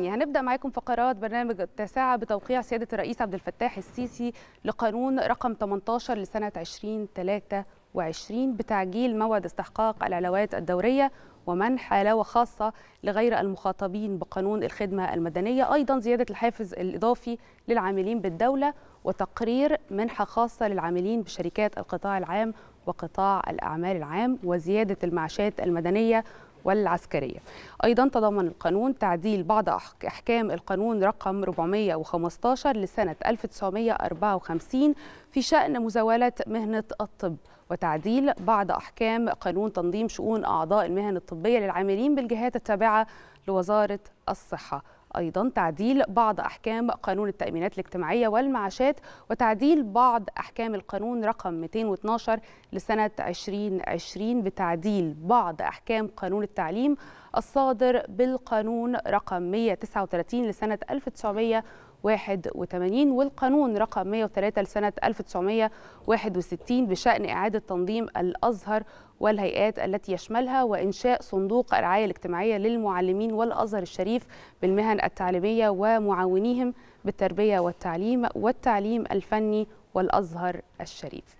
يعني هنبدا معاكم فقرات برنامج التاسعه بتوقيع سياده الرئيس عبد الفتاح السيسي لقانون رقم 18 لسنه 2023 بتعجيل موعد استحقاق العلاوات الدوريه ومنح علاوه خاصه لغير المخاطبين بقانون الخدمه المدنيه، ايضا زياده الحافز الاضافي للعاملين بالدوله وتقرير منحه خاصه للعاملين بشركات القطاع العام وقطاع الاعمال العام وزياده المعاشات المدنيه والعسكرية أيضا تضمن القانون تعديل بعض أحكام القانون رقم 415 لسنة 1954 في شأن مزاولة مهنة الطب وتعديل بعض أحكام قانون تنظيم شؤون أعضاء المهن الطبية للعاملين بالجهات التابعة لوزارة الصحة أيضا تعديل بعض أحكام قانون التأمينات الاجتماعية والمعاشات وتعديل بعض أحكام القانون رقم 212 لسنة 2020 بتعديل بعض أحكام قانون التعليم الصادر بالقانون رقم 139 لسنة 1900 81 والقانون رقم 103 لسنة 1961 بشأن إعادة تنظيم الأزهر والهيئات التي يشملها وإنشاء صندوق الرعاية الاجتماعية للمعلمين والأزهر الشريف بالمهن التعليمية ومعاونيهم بالتربية والتعليم والتعليم الفني والأزهر الشريف